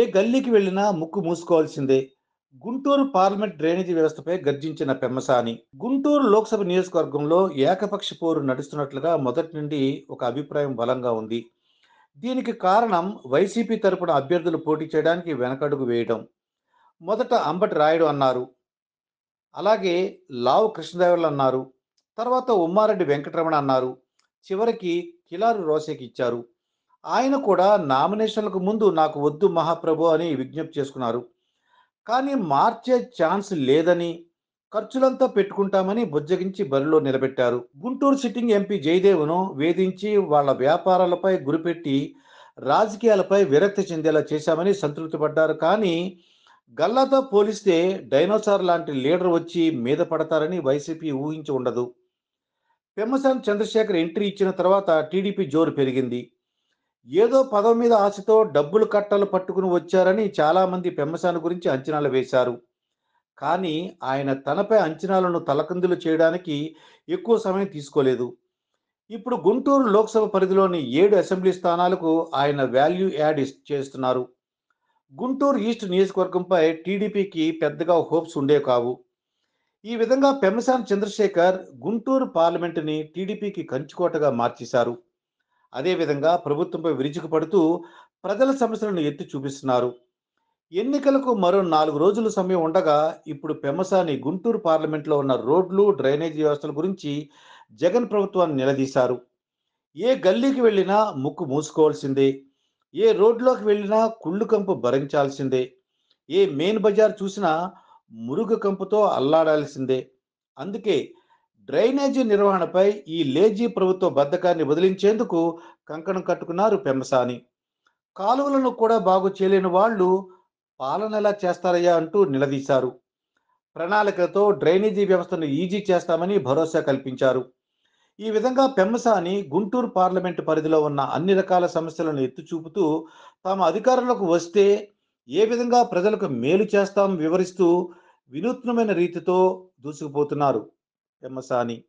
ఏ గల్లీకి వెళ్ళినా ముక్కు మూసుకోవాల్సిందే గుంటూరు పార్లమెంట్ డ్రైనేజీ వ్యవస్థపై గర్జించిన పెమ్మసాని గుంటూరు లోక్సభ నియోజకవర్గంలో ఏకపక్ష పోరు నడుస్తున్నట్లుగా మొదటి నుండి ఒక అభిప్రాయం బలంగా ఉంది దీనికి కారణం వైసీపీ తరపున అభ్యర్థులు పోటీ చేయడానికి వెనకడుగు వేయడం మొదట అంబటి రాయుడు అన్నారు అలాగే లావు కృష్ణదేవర్లు అన్నారు తర్వాత ఉమ్మారెడ్డి వెంకటరమణ అన్నారు చివరికి కిలారు రోసేకి ఇచ్చారు ఆయన కూడా నామినేషన్లకు ముందు నాకు వద్దు మహాప్రభు అని విజ్ఞప్తి చేసుకున్నారు కానీ మార్చే ఛాన్స్ లేదని ఖర్చులంతా పెట్టుకుంటామని బుజ్జగించి బరిలో నిలబెట్టారు గుంటూరు సిట్టింగ్ ఎంపీ జయదేవ్ను వేధించి వాళ్ళ వ్యాపారాలపై గురిపెట్టి రాజకీయాలపై విరక్తి చెందేలా చేశామని సంతృప్తి పడ్డారు కానీ గల్లాతో పోలిస్తే డైనోసార్ లాంటి లీడర్ వచ్చి మీద పడతారని వైసీపీ ఊహించి ఉండదు పెమ్మసాని చంద్రశేఖర్ ఎంట్రీ ఇచ్చిన తర్వాత టీడీపీ జోరు పెరిగింది ఏదో పదవి మీద ఆశతో డబ్బులు కట్టలు పట్టుకుని వచ్చారని చాలామంది పెమ్మసాని గురించి అంచనాలు వేశారు కానీ ఆయన తనపై అంచనాలను తలకందులు చేయడానికి ఎక్కువ సమయం తీసుకోలేదు ఇప్పుడు గుంటూరు లోక్సభ పరిధిలోని ఏడు అసెంబ్లీ స్థానాలకు ఆయన వాల్యూ యాడ్ చేస్తున్నారు గుంటూరు ఈస్ట్ నియోజకవర్గంపై టీడీపీకి పెద్దగా హోప్స్ ఉండే కావు ఈ విధంగా పెమ్మసాని చంద్రశేఖర్ గుంటూరు పార్లమెంటుని టీడీపీకి కంచుకోటగా మార్చేశారు అదేవిధంగా ప్రభుత్వంపై విరుచుకుపడుతూ ప్రజల సమస్యలను ఎత్తి చూపిస్తున్నారు ఎన్నికలకు మరో నాలుగు రోజులు సమయం ఉండగా ఇప్పుడు పెమసాని గుంటూరు పార్లమెంట్లో ఉన్న రోడ్లు డ్రైనేజీ వ్యవస్థల గురించి జగన్ ప్రభుత్వాన్ని నిలదీశారు ఏ గల్లీకి వెళ్ళినా ముక్కు మూసుకోవాల్సిందే ఏ రోడ్లోకి వెళ్ళినా కుళ్ళు కంపు భరించాల్సిందే ఏ మెయిన్ బజార్ చూసినా మురుగు కంపుతో అల్లాడాల్సిందే అందుకే డ్రైనేజీ నిర్వహణపై ఈ లేజీ ప్రభుత్వ బద్ధకాన్ని వదిలించేందుకు కంకణం కట్టుకున్నారు పెంబసాని కాలువలను కూడా బాగు చేయలేని వాళ్ళు పాలన ఎలా చేస్తారయ్యా అంటూ నిలదీశారు ప్రణాళికలతో డ్రైనేజీ వ్యవస్థను ఈజీ చేస్తామని భరోసా కల్పించారు ఈ విధంగా పెమ్మసాని గుంటూరు పార్లమెంటు పరిధిలో ఉన్న అన్ని రకాల సమస్యలను ఎత్తు చూపుతూ తాము అధికారంలోకి వస్తే ఏ విధంగా ప్రజలకు మేలు చేస్తాం వివరిస్తూ వినూత్నమైన రీతితో దూసుకుపోతున్నారు Masani,